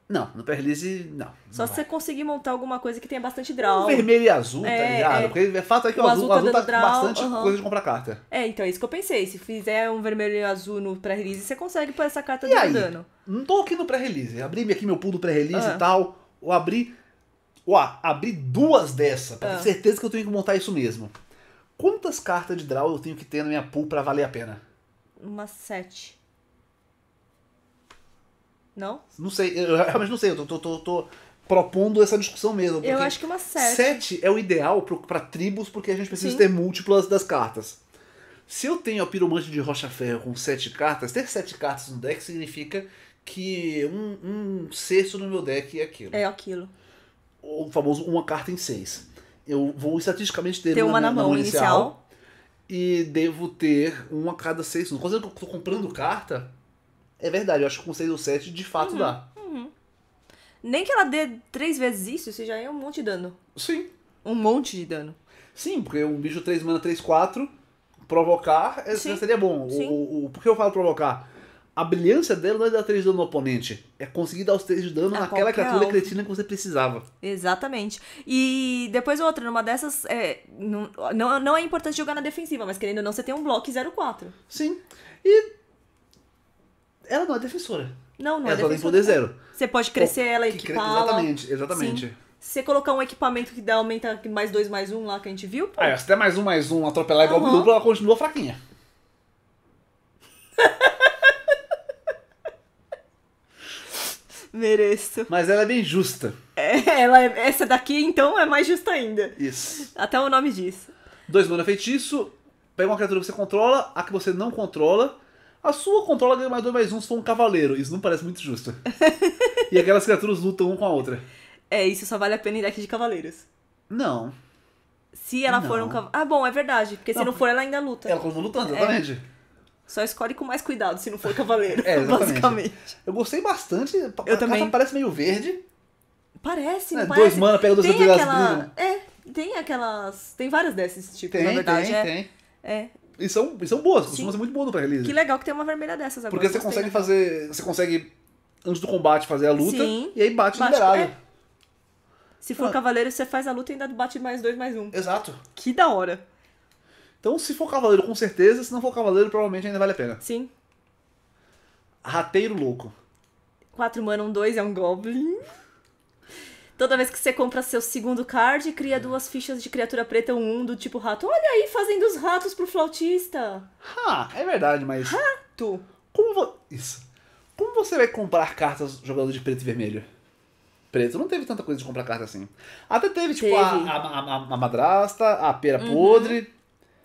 Não, no pré-release não. Só não se vai. você conseguir montar alguma coisa que tenha bastante draw. Um vermelho e azul, tá é, tá ligado? É. Porque o fato é que o, o azul, azul, tá, azul tá bastante coisa de comprar carta. É, então é isso que eu pensei. Se fizer um vermelho e azul no pré-release, você consegue pôr essa carta e aí? dano. Não tô aqui no pré-release. Abri aqui meu pool do pré-release e ah. tal. Ou abri. Uá, abri duas dessa, pra ter ah. certeza que eu tenho que montar isso mesmo. Quantas cartas de draw eu tenho que ter na minha pool pra valer a pena? Umas sete. Não? Não sei, eu realmente não sei, eu tô, tô, tô, tô propondo essa discussão mesmo. Eu acho que é uma 7. 7 é o ideal para tribos, porque a gente precisa Sim. ter múltiplas das cartas. Se eu tenho a piromante de Rocha Ferro com 7 cartas, ter 7 cartas no deck significa que um, um sexto no meu deck é aquilo. É aquilo. O famoso uma carta em 6. Eu vou estatisticamente ter, ter uma, uma, na, na mão, mão inicial, inicial. E devo ter uma a cada seis. Quando eu tô comprando hum. carta, é verdade, eu acho que com 6 ou 7 de fato uhum, dá. Uhum. Nem que ela dê três vezes isso, você já é um monte de dano. Sim. Um monte de dano. Sim, porque um bicho 3 mana 3, 4, provocar é, Sim. seria bom. Sim. O, o, por que eu falo provocar? A brilhância dela não é dar 3 de dano no oponente. É conseguir dar os 3 de dano a naquela criatura alvo. cretina que você precisava. Exatamente. E depois outra, numa dessas. É, não, não, não é importante jogar na defensiva, mas querendo ou não, você tem um bloco 0-4. Sim. E ela não é defensora. Não, não ela é. Ela só tem poder zero. Você pode crescer ela e Exatamente, exatamente. Sim. Se você colocar um equipamento que dá, aumenta mais dois, mais um lá que a gente viu. Pô. Ah, é, se der mais um, mais um, atropelar igual uhum. dupla, ela continua fraquinha. Mereço. Mas ela é bem justa. É, ela é, essa daqui, então, é mais justa ainda. Isso. Até o nome diz. Dois mana feitiço. Pega uma criatura que você controla, a que você não controla. A sua controla ganha mais dois mais um se for um cavaleiro. Isso não parece muito justo. e aquelas criaturas lutam uma com a outra. É, isso só vale a pena em deck de cavaleiros. Não. Se ela não. for um cavaleiro. Ah, bom, é verdade. Porque não, se não for, ela ainda luta. Ela continua lutando, é. exatamente. É. Só escolhe com mais cuidado se não for cavaleiro. é, basicamente. Eu gostei bastante. Eu a também. parece meio verde. Parece, é, não Dois mana, pega dois tem aquela... É, tem aquelas. Tem várias dessas, tipo, tem, na verdade. Tem, é. tem. É, e são, e são boas, costumam ser muito boas no pré-release. Que legal que tem uma vermelha dessas agora. Porque você consegue né? fazer. Você consegue, antes do combate, fazer a luta Sim. e aí bate, bate liberado. É. Se for ah. cavaleiro, você faz a luta e ainda bate mais dois, mais um. Exato. Que da hora. Então, se for cavaleiro, com certeza. Se não for cavaleiro, provavelmente ainda vale a pena. Sim. Rateiro louco. Quatro mana, um dois, é um goblin. Toda vez que você compra seu segundo card, cria é. duas fichas de criatura preta, um, um do tipo rato. Olha aí, fazendo os ratos pro flautista. Ha, é verdade, mas. Rato! Como vo... Isso. Como você vai comprar cartas jogando de preto e vermelho? preto. Não teve tanta coisa de comprar carta assim. Até teve, tipo, teve. A, a, a, a, madrasta, a pera uhum. podre.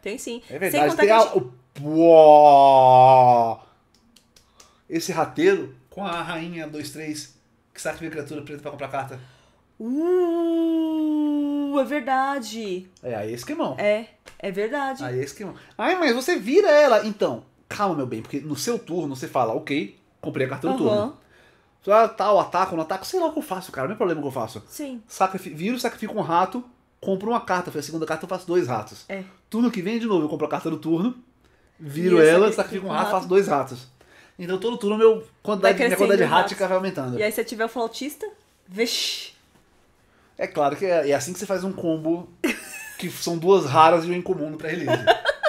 Tem sim. É verdade. Tem a, gente... o... Uou! Esse rateiro com a rainha 2-3 que saca criatura preta pra comprar carta. Uh, é verdade. É, aí é esquemão. É, é verdade. Aí é esquemão. Ai, mas você vira ela. Então, calma, meu bem, porque no seu turno você fala, ok, comprei a carta do turno. Ah, tá, eu ataco, não ataco, sei lá o que eu faço, cara. Não é problema o que eu faço. Sim. Sacrifi viro, sacrifico um rato, compro uma carta. Foi a segunda carta, eu faço dois ratos. É. Turno que vem, de novo, eu compro a carta do turno, viro e ela, sacrifico um rato, rato, faço dois ratos. Então todo turno meu, quantidade, minha quantidade de rato, fica vai aumentando. E aí se eu tiver o flautista, vixi. É claro que é, é, assim que você faz um combo que são duas raras e um incomum no pré-release.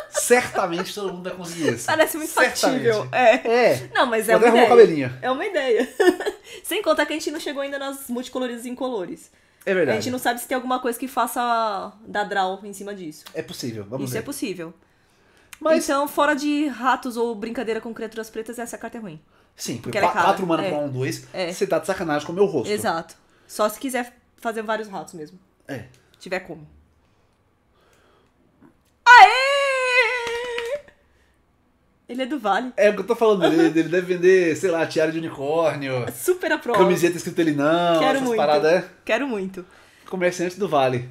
Certamente todo mundo vai conseguir isso. Parece muito fatível. É. é. Não, mas é uma ideia. Cabelinho. É uma ideia. Sem contar que a gente não chegou ainda nas multicoloridas e incolores. É verdade. A gente não sabe se tem alguma coisa que faça dar draw em cima disso. É possível, vamos Isso ver. é possível. Mas... Então, fora de ratos ou brincadeira com criaturas pretas, essa carta é ruim. Sim, porque, porque 4 é mana é. pra 1, 2, é. você tá de sacanagem com o meu rosto. Exato. Só se quiser fazer vários ratos mesmo. É. Tiver como. Aê! Ele é do Vale. É o que eu tô falando dele. ele deve vender, sei lá, tiara de unicórnio. Super aprovado. Camiseta escrita ele não. Quero muito. Paradas. É? Quero muito. Comerciante do Vale.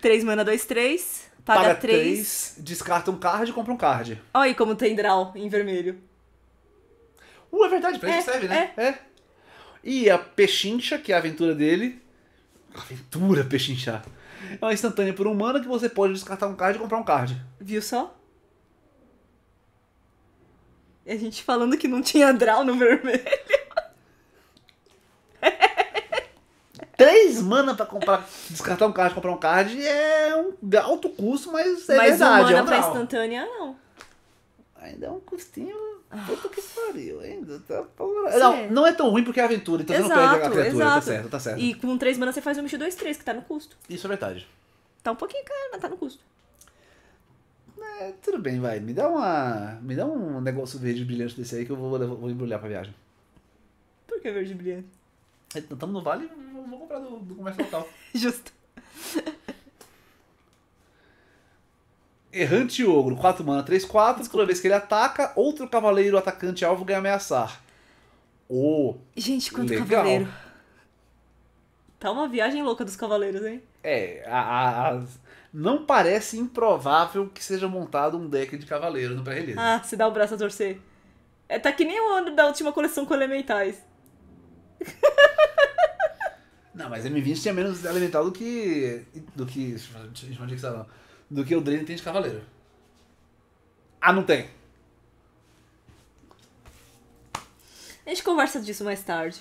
3 mana 2, 3. Paga, paga 3. 3. Descarta um card e compra um card. Olha aí como tem draw em vermelho. Uh, é verdade, pra é, isso serve, né? É. é. E a Pechincha, que é a aventura dele, Aventura pechinchar. É uma instantânea por um mana que você pode descartar um card e comprar um card. Viu só? E a gente falando que não tinha draw no vermelho. Três mana pra comprar, descartar um card e comprar um card é um alto custo, mas é mas verdade. Mas é um mana é um pra instantânea, não. Ainda é um custinho Puta que pariu, ainda tá porra. Não, não é tão ruim porque é aventura, então exato, você não perde a criatura, tá tá exato. tá certo, tá certo. E com 3 mana você faz um bicho 2, 3, que tá no custo. Isso é verdade. Tá um pouquinho caro, mas tá no custo. É, tudo bem, vai. Me dá uma. Me dá um negócio verde brilhante desse aí que eu vou, vou embrulhar pra viagem. Por que verde brilhante? Estamos então, no vale, vou comprar do, do comércio local. Justo. Errante Ogro, 4 mana, 3, 4. Toda vez que ele ataca, outro cavaleiro atacante alvo ganha ameaçar. Oh, Gente, quanto legal. cavaleiro. Tá uma viagem louca dos cavaleiros, hein? É, a, a, não parece improvável que seja montado um deck de cavaleiro no pré-release. Ah, se dá o braço a torcer. É, tá que nem o ano da última coleção com elementais. Não, mas M20 tinha menos elemental do que. do que. Não, do que o Drake tem de cavaleiro. Ah, não tem. A gente conversa disso mais tarde.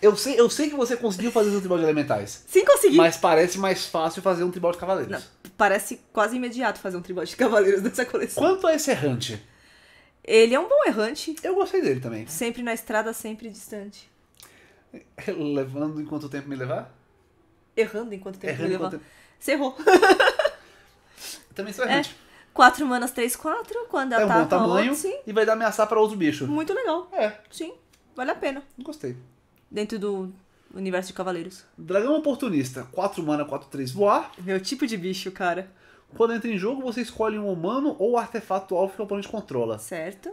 Eu sei, eu sei que você conseguiu fazer um tribal de elementais. Sim, consegui. Mas parece mais fácil fazer um tribal de cavaleiros. Não, parece quase imediato fazer um tribal de cavaleiros dessa coleção. Quanto a esse errante? Ele é um bom errante. Eu gostei dele também. Sempre na estrada, sempre distante. Levando enquanto o tempo me levar? Errando enquanto o tempo Errando me levar. Tempo... Você errou. Também isso é errante. É. 4 manas, 3, 4, quando ela é um tá bom tamanho outro, sim. e vai dar ameaçar pra outro bicho. Muito legal. É. Sim, vale a pena. Gostei. Dentro do universo de cavaleiros. Dragão oportunista, 4 mana, 4, 3, voar. Meu tipo de bicho, cara. Quando entra em jogo, você escolhe um humano ou artefato alvo que o oponente controla. Certo.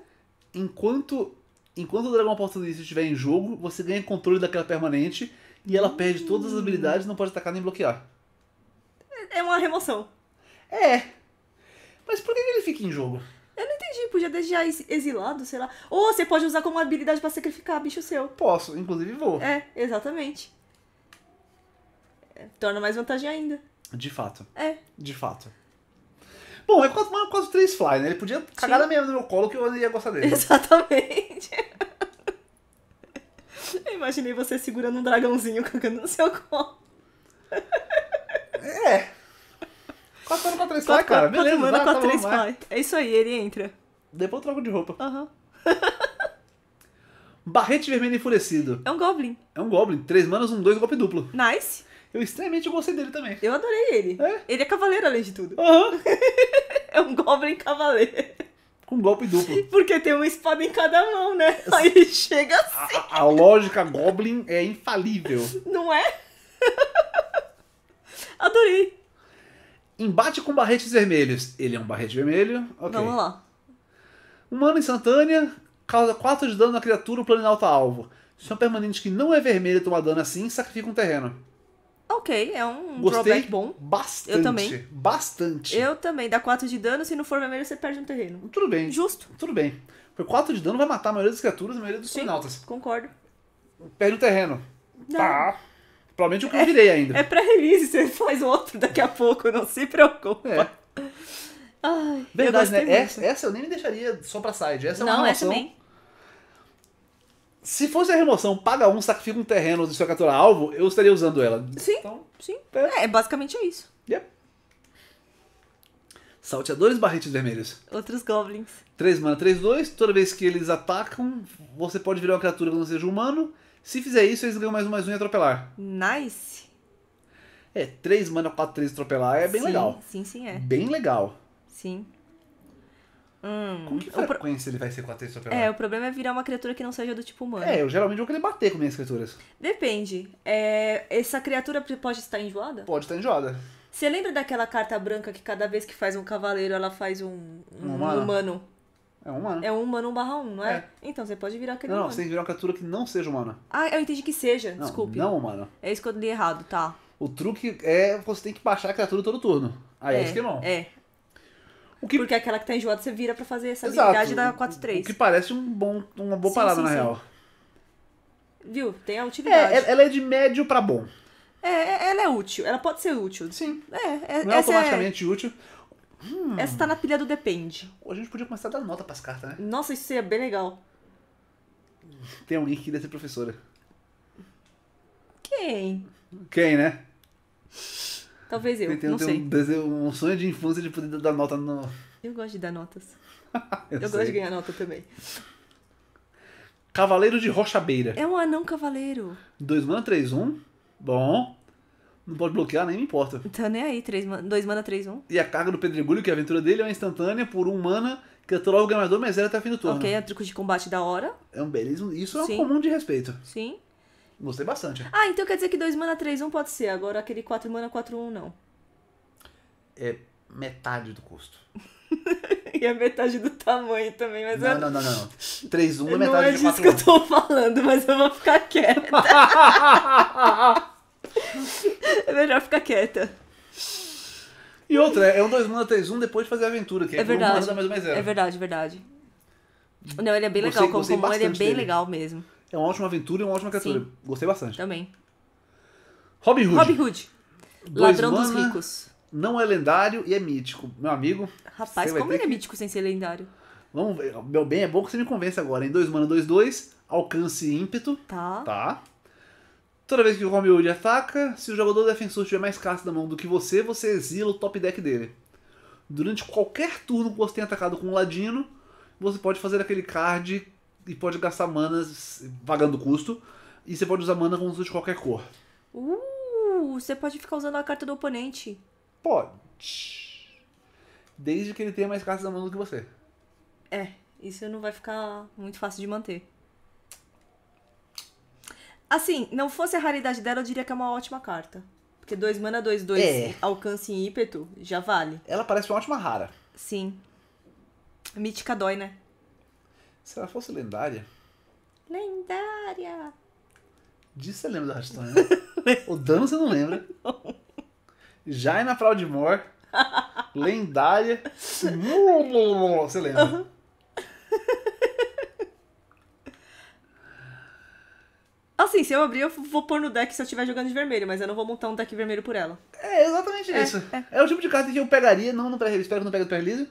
Enquanto, enquanto o dragão oportunista estiver em jogo, você ganha controle daquela permanente e ela hum. perde todas as habilidades não pode atacar nem bloquear. É, é uma remoção. É. Mas por que ele fica em jogo? Eu não entendi, podia já exilado, sei lá. Ou você pode usar como habilidade para sacrificar bicho seu. Posso, inclusive vou. É, exatamente. É, torna mais vantagem ainda. De fato. É. De fato. Bom, é quase, quase três fly, né? Ele podia cagar Sim. na minha no meu colo que eu ia gostar dele. Exatamente. Eu imaginei você segurando um dragãozinho cagando no seu colo. É. Passando pra três pai, cara. Beleza, manda com a 3 É isso aí, ele entra. Depois eu troco de roupa. Aham. Uhum. Barrete Vermelho Enfurecido. É um Goblin. É um Goblin. Três manas, um dois golpe duplo. Nice. Eu extremamente gostei dele também. Eu adorei ele. É? Ele é cavaleiro, além de tudo. Aham. Uhum. é um Goblin cavaleiro. Com um golpe duplo. Porque tem uma espada em cada mão, né? Aí chega assim. A, a lógica Goblin é infalível. Não é? Adorei. Embate com barretes vermelhos. Ele é um barrete vermelho. Okay. Vamos lá. Humano instantânea causa 4 de dano na criatura ou planalto alvo. Se um permanente que não é vermelho tomar dano assim, sacrifica um terreno. Ok, é um Gostei drawback bom. Bastante. Eu também. Bastante. Eu também. Dá 4 de dano, se não for vermelho, você perde um terreno. Tudo bem. Justo. Tudo bem. Foi 4 de dano vai matar a maioria das criaturas, a maioria dos Sim, planaltas. Concordo. Perde um terreno. Não. Tá. Provavelmente o que eu virei é, ainda. É pra release, você faz outro daqui a pouco, não se preocupa. É. Ai, Verdade, né? Essa, essa, eu nem me deixaria só pra side. Essa é uma remoção. Não, essa Se fosse a remoção, paga um, sacrifica um terreno de sua captura alvo, eu estaria usando ela. Sim, então, sim. É. é basicamente é isso. Yep. Salteadores barretes vermelhos. Outros goblins. 3 mana, 3, 2. Toda vez que eles atacam, você pode virar uma criatura que não seja humano. Se fizer isso, eles ganham mais um, mais um e atropelar. Nice. É, 3 mana, 4, 3 atropelar é bem sim, legal. Sim, sim, é. Bem legal. Sim. Hum, com que frequência pro... ele vai ser 4, 3 atropelar? É, o problema é virar uma criatura que não seja do tipo humano. É, eu geralmente vou querer bater com minhas criaturas. Depende. É, essa criatura pode estar enjoada? Pode estar enjoada. Você lembra daquela carta branca que cada vez que faz um cavaleiro, ela faz um, um humano? É humano. Né? É um humano 1 barra 1, não é? é? Então, você pode virar aquele não, humano. Não, você tem que virar uma criatura que não seja humana. Ah, eu entendi que seja, não, desculpe. Não humana. É isso que eu li errado, tá. O truque é você tem que baixar a criatura todo turno. Aí é, é isso que não. É. O que... Porque aquela que tá enjoada você vira pra fazer essa Exato. habilidade da 4-3. O que parece um bom, uma boa sim, parada, sim, na sim. real. Viu? Tem a é, utilidade. É, ela é de médio pra bom. É, é, ela é útil. Ela pode ser útil. Sim. É, é, não é, é automaticamente é... útil. Hum. Essa tá na pilha do Depende. A gente podia começar a dar nota pras cartas, né? Nossa, isso seria bem legal. Tem alguém que queria ser professora. Quem? Quem, né? Talvez eu, tem, tem, não tem sei. Um, desejo, um sonho de infância de poder dar nota no... Eu gosto de dar notas. eu, eu gosto de ganhar nota também. Cavaleiro de Rocha Beira. É um anão cavaleiro. 2 mana, 3, 1. Bom. Não pode bloquear, nem me importa. Então nem aí, 2 mana, 3, 1. E a carga do Pedregulho, que é a aventura dele, é uma instantânea por 1 um mana, que atrolava o ganhador, mas era até o fim do turno. Ok, é um truco de combate da hora. É um belíssimo. Isso é um comum de respeito. Sim. Gostei bastante. Ah, então quer dizer que 2 mana, 3, 1 pode ser. Agora aquele 4 mana, 4, 1 não. É metade do custo. e é metade do tamanho também, mas não, eu... não, não, não, 3, 1 é metade do tamanho. Não é disso que eu tô falando, mas eu vou ficar quieta. É melhor ficar quieta. E outra, é um 2 manda 3 1 depois de fazer a aventura, que é, é verdade. Um mais mais zero. É verdade, verdade. Não, ele é bem legal. Gostei, como gostei ele é bem dele. legal mesmo. É uma ótima aventura e uma ótima criatura. Sim. Gostei bastante. Também. Robin Hood. Robin Hood. Ladrão mana, dos ricos. Não é lendário e é mítico. Meu amigo. Rapaz, como ele é que... é mítico sem ser lendário? Vamos ver. Meu bem, é bom que você me convence agora, em 2 mana, 2, 2. Alcance ímpeto. Tá. Tá. Toda vez que o Homewood ataca, se o jogador defensor tiver mais cartas na mão do que você, você exila o top deck dele. Durante qualquer turno que você tenha atacado com um ladino, você pode fazer aquele card e pode gastar manas pagando custo. E você pode usar mana com de qualquer cor. Uh, você pode ficar usando a carta do oponente. Pode. Desde que ele tenha mais cartas na mão do que você. É, isso não vai ficar muito fácil de manter. Assim, não fosse a raridade dela, eu diria que é uma ótima carta. Porque 2 mana, 2, 2, é. alcance em ímpeto, já vale. Ela parece uma ótima rara. Sim. Mítica dói, né? Se ela fosse lendária. Lendária! Disso você lembra da Rastan, né? o dano você não lembra. Não. Jaina Fraudmore. lendária. você lembra. assim, se eu abrir, eu vou pôr no deck se eu estiver jogando de vermelho, mas eu não vou montar um deck vermelho por ela. É exatamente é, isso. É. é. o tipo de carta que eu pegaria, não no pré-release, que não pega no pré-release.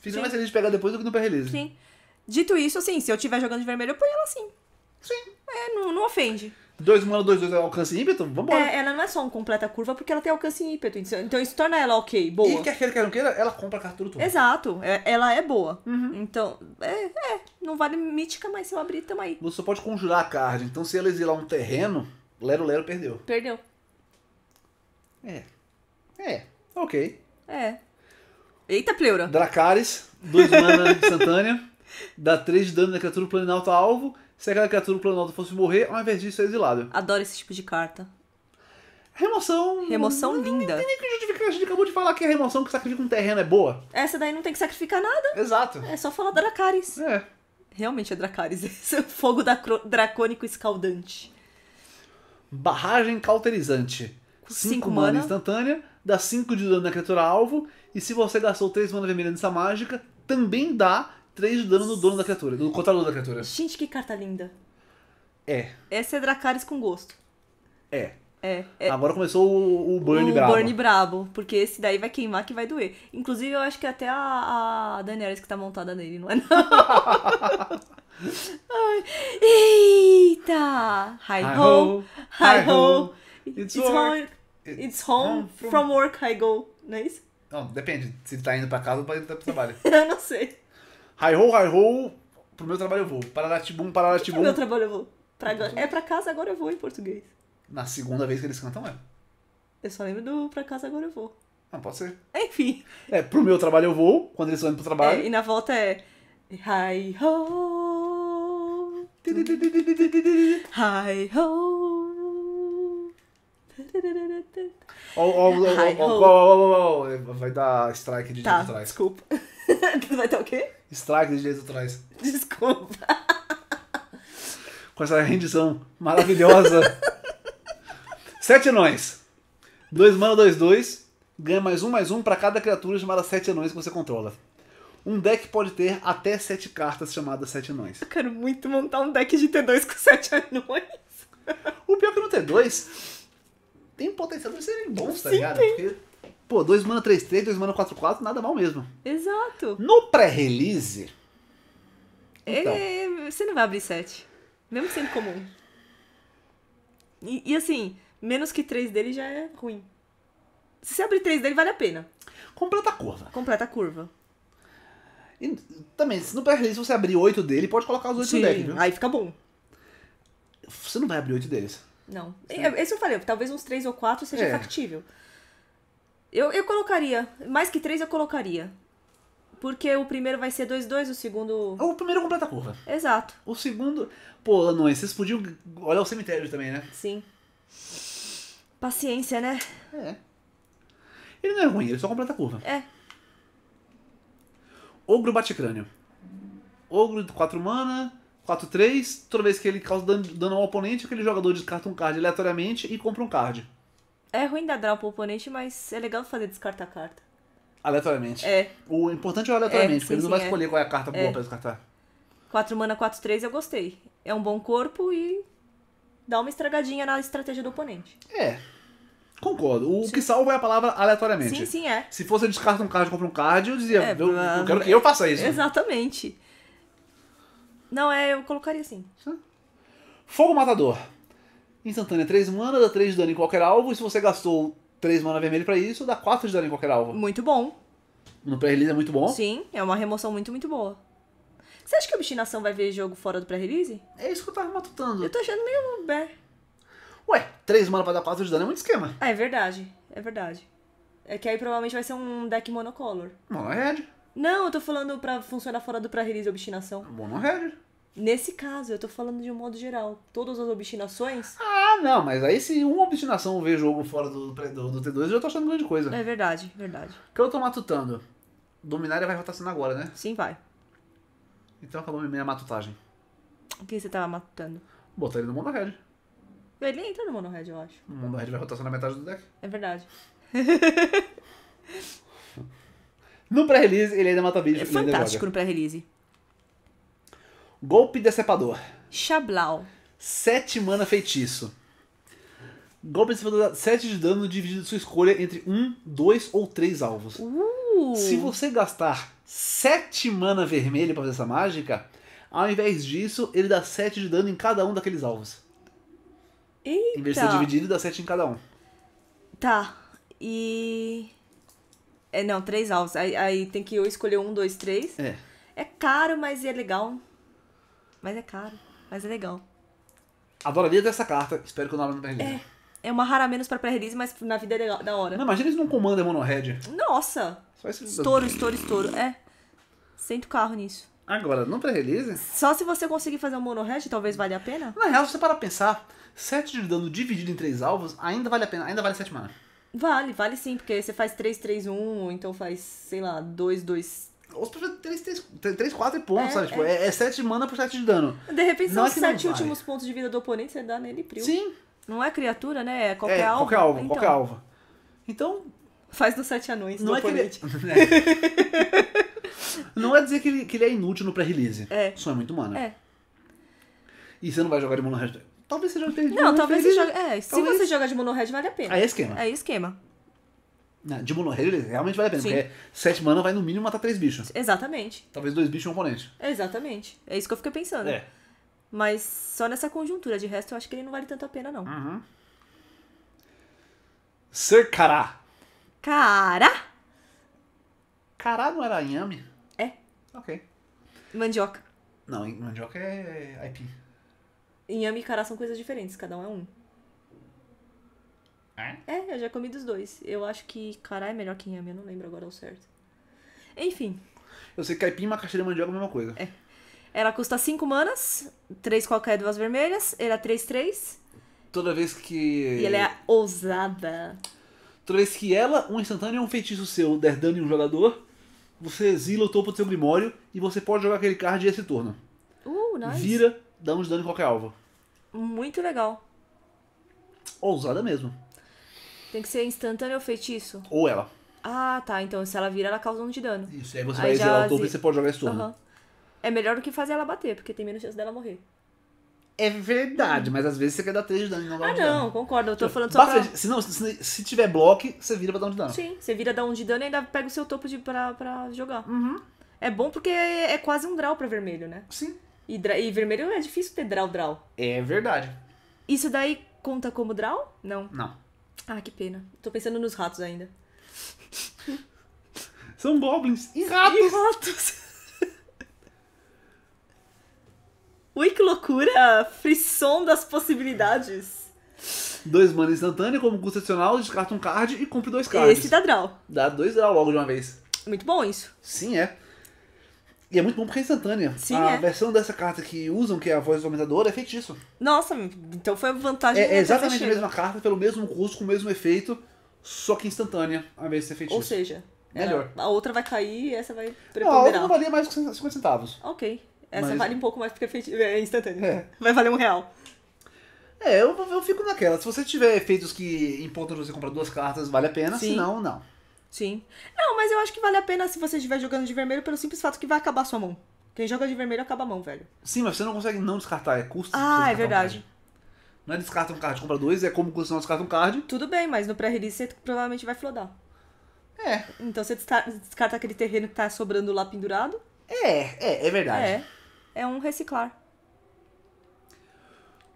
Fiz mais feliz de pegar depois do que no pré-release. Sim. Dito isso, assim, se eu estiver jogando de vermelho, eu ponho ela assim. Sim. É, não, não ofende. 2 1 2 2 é alcance e ímpeto? Vambora. É, ela não é só um completa curva porque ela tem alcance ímpeto. Então isso torna ela ok, boa. E que queira, quer não queira, ela compra a cartura toda. Exato. É, ela é boa. Uhum. Então, é, é, Não vale mítica, mas se eu abrir, tamo aí. Você pode conjurar a card. Então se ela exilar um terreno, Lero Lero perdeu. Perdeu. É. É. Ok. É. Eita, pleura. Dracaris, 2 mana instantânea, dá 3 de dano na criatura planalto alvo se aquela criatura do Planalto fosse morrer, ao invés disso é exilado. Adoro esse tipo de carta. Remoção. Remoção linda. Não tem nem que justificar, a gente acabou de falar que a remoção que sacrifica um terreno é boa. Essa daí não tem que sacrificar nada. Exato. É só falar Dracaris. É. Realmente é Dracaris. Esse é o fogo dracônico escaldante. Barragem cauterizante. 5 mana. mana instantânea, dá 5 de dano na criatura alvo, e se você gastou 3 mana vermelha nessa mágica, também dá 3 de dano no dono da criatura, no controlador da criatura. Gente, que carta linda. É. Essa é Dracarys com gosto. É. É, é. Agora começou o, o Burn o brabo. O Burn brabo, porque esse daí vai queimar que vai doer. Inclusive, eu acho que até a, a Daenerys que tá montada nele, não é não? Ai. Eita! Hi, ho, hi ho. It's, it's home, it's home from... from... work I go, não é isso? Não, depende. Se ele tá indo pra casa ou pra ir pro trabalho. eu não sei. Hi-ho, hi-ho, pro meu trabalho eu vou. Pararatibum, pararatibum. Pro meu trabalho eu vou. Pra agora, é pra casa, agora eu vou em português. Na segunda vez que eles cantam, é. Eu só lembro do pra casa, agora eu vou. Não, ah, pode ser. Enfim. É, pro meu trabalho eu vou, quando eles vão indo pro trabalho. É, e na volta é... Hi-ho... Hi-ho... Oh, oh, oh, oh, oh, oh, oh, oh, vai dar strike de tá, strike. desculpa. Vai ter o quê? Estrague de direitos autorais. Desculpa. Com essa rendição maravilhosa. Sete anões. Dois mana, dois, dois. Ganha mais um, mais um para cada criatura chamada sete anões que você controla. Um deck pode ter até sete cartas chamadas sete anões. Eu quero muito montar um deck de T2 com sete anões. O pior é que no T2 tem um potencial de serem bons, tá Sim, ligado? Tem. Porque Pô, 2 mana 3-3, 2 mana 4-4, nada mal mesmo. Exato. No pré-release. Então. É, você não vai abrir 7. Mesmo sendo comum. E, e, assim, menos que 3 dele já é ruim. Se você abrir 3 dele, vale a pena. Completa a curva. Completa a curva. E, também, se no pré-release você abrir 8 dele, pode colocar os 8 Sim, deck, viu? Aí fica bom. Você não vai abrir 8 deles. Não. Esse é, é eu falei, talvez uns 3 ou 4 seja é. factível. Eu, eu colocaria. Mais que três eu colocaria. Porque o primeiro vai ser 2-2, o segundo. O primeiro completa a curva. Exato. O segundo. Pô, não, vocês podiam olhar o cemitério também, né? Sim. Paciência, né? É. Ele não é ruim, ele só completa a curva. É. Ogro Batecrânio. Ogro de 4 mana, 4-3. Toda vez que ele causa dano, dano ao oponente, aquele jogador descarta um card aleatoriamente e compra um card. É ruim dar draw pro oponente, mas é legal fazer descartar a carta. Aleatoriamente. É. O importante é o aleatoriamente, é, porque ele não sim, vai é. escolher qual é a carta boa é. pra descartar. 4 mana, 4, 3, eu gostei. É um bom corpo e dá uma estragadinha na estratégia do oponente. É. Concordo. O sim. que salva é a palavra aleatoriamente. Sim, sim, é. Se fosse eu descarta um card e compra um card, eu dizia, é, eu, eu ah, quero que eu faça isso. Exatamente. Não, é, eu colocaria assim. Fogo Matador. Instantânea, 3 mana, dá 3 de dano em qualquer alvo. E se você gastou 3 mana vermelho para isso, dá 4 de dano em qualquer alvo. Muito bom. No pré-release é muito bom? Sim, é uma remoção muito, muito boa. Você acha que a obstinação vai ver jogo fora do pré-release? É isso que eu tava matutando. Eu tô achando meio. Bé. Ué, 3 mana pra dar 4 de dano é muito esquema. Ah, é verdade. É verdade. É que aí provavelmente vai ser um deck monocolor. Mono red. Não, eu tô falando pra funcionar fora do pré-release obstinação. Mono red. Nesse caso, eu tô falando de um modo geral. Todas as obstinações. Ah, não, mas aí se uma obstinação vê jogo fora do, do, do T2, eu já tô achando grande coisa. É verdade, verdade. Que eu tô matutando. Dominária vai rotacionar sendo agora, né? Sim, vai. Então acabou minha matutagem. O que você tava matutando? Botar ele no Mono Red. Ele entra no Mono Red, eu acho. O Mono Red vai rotacionar só na metade do deck. É verdade. no pré-release, ele ainda mata bicho. É fantástico no pré-release. Golpe Decepador. Chablau. Sete mana feitiço. Golpe Decepador dá 7 de dano dividido sua escolha entre 1, 2 ou 3 alvos. Uh. Se você gastar 7 mana vermelha para fazer essa mágica, ao invés disso, ele dá 7 de dano em cada um daqueles alvos. Eita. Em vez de ser dividido, dá 7 em cada um. Tá. E. É, não, três alvos. Aí, aí tem que eu escolher um, dois, três. É. É caro, mas é legal. Mas é caro, mas é legal. Adoraria ter essa carta, espero que eu não abra no pré-release. É, é uma rara menos pra pré-release, mas na vida é legal, da hora. Não, imagina eles não comandam mono Nossa! Estouro, estouro, estouro. É. Senta o carro nisso. Agora, não pré-release? Só se você conseguir fazer um mono talvez valha a pena? Na real, se você para pensar, 7 de dano dividido em 3 alvos, ainda vale a pena, ainda vale 7 mana. Vale, vale sim, porque você faz 3, 3, 1, ou então faz, sei lá, 2, 2, ou se precisa 3, 4 pontos, é, sabe? Tipo, é. É, 7 é de mana por 7 de dano. De repente são os é 7 últimos pontos de vida do oponente, você dá nele priu. Sim. Não é criatura, né? É qualquer é, alvo. Qualquer alvo, então. qualquer alvo. Então. Faz nos 7 anões, não do é oponente. Ele... É, né? não é dizer que ele, que ele é inútil no pré-release. É. Só é muito mana. É. E você não vai jogar de mono red. Talvez você jogue de Não, talvez você jogue. É, se você jogar de mono red, vale a pena. Aí é esquema. É esquema. Né? De monorail realmente vale a pena, Sim. porque sete mana vai no mínimo matar três bichos. Exatamente. Talvez dois bichos e um oponente. Exatamente. É isso que eu fiquei pensando. É. Mas só nessa conjuntura, de resto eu acho que ele não vale tanto a pena, não. Uhum. cará Cara! Cará não era inhame? É. Ok. Mandioca. Não, mandioca é aipim. Inhame e cará são coisas diferentes, cada um é um. É? é, eu já comi dos dois. Eu acho que cará é melhor que inhame, eu não lembro agora ao certo. Enfim. Eu sei que caipim, macaxeira e mandioca é a mesma coisa. É. Ela custa 5 manas, 3 qualquer duas vermelhas, ele é 3-3. Toda vez que. E ela é ousada. Toda vez que ela, um instantâneo ou é um feitiço seu der dano em um jogador, você exila o topo do seu grimório e você pode jogar aquele card esse turno. Uh, nice. Vira, dá um dano em qualquer alvo. Muito legal. Ousada mesmo. Tem que ser instantâneo ou feitiço? Ou ela. Ah, tá. Então se ela vira, ela causa um de dano. Isso, aí você Aí vai já o topo e você pode jogar esse turno. É melhor do que fazer ela bater, porque tem menos chance dela morrer. É verdade, mas às vezes você quer dar 3 de dano e não dá ah, um Ah, não, concordo. Eu tô então, falando só pra... se, não, se, se tiver bloco, você vira pra dar um de dano. Sim, você vira dar um de dano e ainda pega o seu topo de, pra, pra jogar. Uhum. É bom porque é, é quase um draw pra vermelho, né? Sim. E, dra- e vermelho é difícil ter draw, draw. É verdade. Isso daí conta como draw? Não. Não. Ah, que pena. Tô pensando nos ratos ainda. São goblins e ratos! E ratos! Ui, que loucura! Frisson das possibilidades. Dois mana instantânea como custo adicional, descarta um card e compre dois cards. Esse dá draw. Dá dois draw logo de uma vez. Muito bom isso. Sim, é. E é muito bom porque é instantânea. Sim, a é. versão dessa carta que usam, que é a voz do aumentador, é feitiço. Nossa, então foi a vantagem. É, é exatamente a mesma carta, pelo mesmo custo, com o mesmo efeito, só que instantânea, a vez de ser feitiço. Ou seja, melhor. a outra vai cair e essa vai preponderar. Não, a outra não valia mais que 50 centavos. Ok. Essa Mas... vale um pouco mais porque é, feiti... é instantânea. É. Vai valer um real. É, eu, eu fico naquela. Se você tiver efeitos que importam você comprar duas cartas, vale a pena. Sim. Se não, não. Sim. Não, mas eu acho que vale a pena se você estiver jogando de vermelho pelo simples fato que vai acabar sua mão. Quem joga de vermelho acaba a mão, velho. Sim, mas você não consegue não descartar, é custo. Ah, é verdade. Não é descarta um card, compra dois, é como você não descarta um card. Tudo bem, mas no pré-release você provavelmente vai flodar. É. Então você descarta aquele terreno que tá sobrando lá pendurado. É, é, é verdade. É. É um reciclar.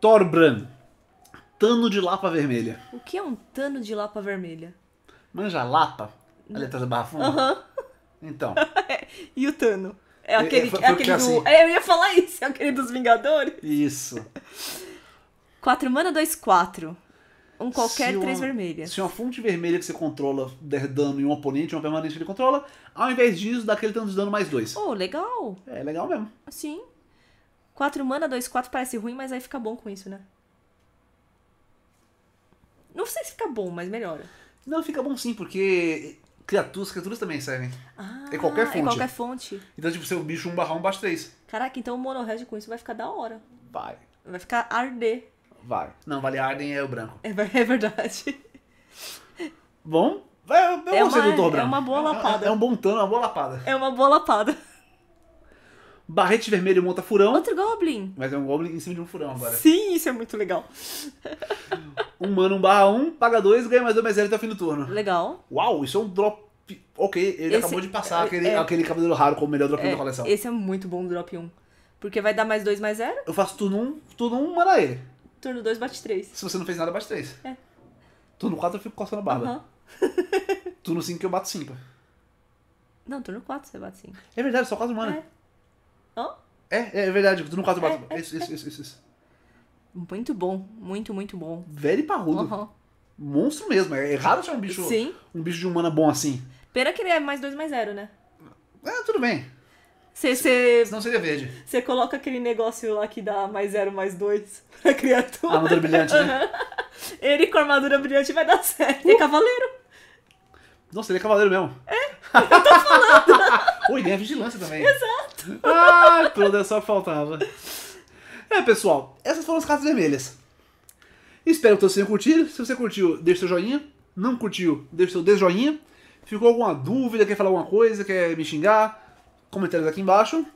Torbran. Tano de lapa vermelha. O que é um tano de lapa vermelha? Manja lapa a letra da Barra Funda? Aham. Então. e o Tano? É, é, é aquele, é, foi é aquele do. Assim... É, eu ia falar isso, é aquele dos Vingadores? Isso. 4 mana, 2, 4. Um qualquer, uma, três vermelhas. Se uma fonte vermelha que você controla der dano em um oponente, uma permanente ele controla, ao invés disso, dá aquele tanto de dano mais dois. Oh, legal. É legal mesmo. Sim. 4 mana, 2, 4 parece ruim, mas aí fica bom com isso, né? Não sei se fica bom, mas melhora. Não, fica bom sim, porque Criaturas, criaturas também servem. Ah, é qualquer fonte. É qualquer fonte. Então, tipo, seu bicho 1 barra 1 barra 3. Caraca, então o monored com isso vai ficar da hora. Vai. Vai ficar arder. Vai. Não, vale arden é o branco. É, é verdade. Bom, é, eu é gostei uma, do É uma boa lapada. É, é, é um bom tano, é uma boa lapada. É uma boa lapada. Barrete Vermelho monta furão. Outro Goblin. Mas é um Goblin em cima de um furão agora. Sim, isso é muito legal. Um mano, um barra um, paga dois, ganha mais dois, mais zero até o fim do turno. Legal. Uau, isso é um drop... Ok, ele acabou de passar é, aquele, é... cabelo raro como melhor drop é, da coleção. Esse é muito bom drop Um. Porque vai dar mais dois, mais zero. Eu faço turno um, turno um, manda ele. Turno dois, bate três. Se você não fez nada, bate três. É. Turno quatro, eu fico coçando a barba. Uh turno cinco, eu bato cinco. Não, turno quatro, você bate cinco. É verdade, só quatro mano. É. Hã? É, é, é verdade, tu não quase Batman. É, é, isso, é, Muito bom, muito, muito bom. Velho e parrudo. Uhum. Monstro mesmo, é raro achar um bicho, Sim. um bicho de humana bom assim. Pena que ele é mais dois mais zero, né? É, tudo bem. Cê, cê, Senão seria verde. Você coloca aquele negócio lá que dá mais zero, mais dois pra criatura. A armadura brilhante, né? ele com armadura brilhante vai dar certo. É uh. Ele é cavaleiro. Nossa, ele é cavaleiro mesmo. É, eu tô falando. Pô, e ganha vigilância também. Exato. Ah, tudo, é só que faltava. É, pessoal, essas foram as cartas vermelhas. Espero que vocês tenham curtido. Se você curtiu, deixa seu joinha. Não curtiu, deixa seu desjoinha. Ficou alguma dúvida, quer falar alguma coisa, quer me xingar? Comentários aqui embaixo.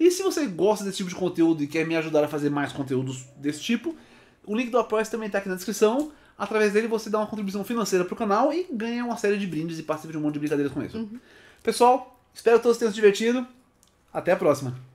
E se você gosta desse tipo de conteúdo e quer me ajudar a fazer mais conteúdos desse tipo, o link do apoia também está aqui na descrição. Através dele você dá uma contribuição financeira pro canal e ganha uma série de brindes e participa de um monte de brincadeiras com isso. Uhum. Pessoal, Espero que todos tenham se divertido. Até a próxima.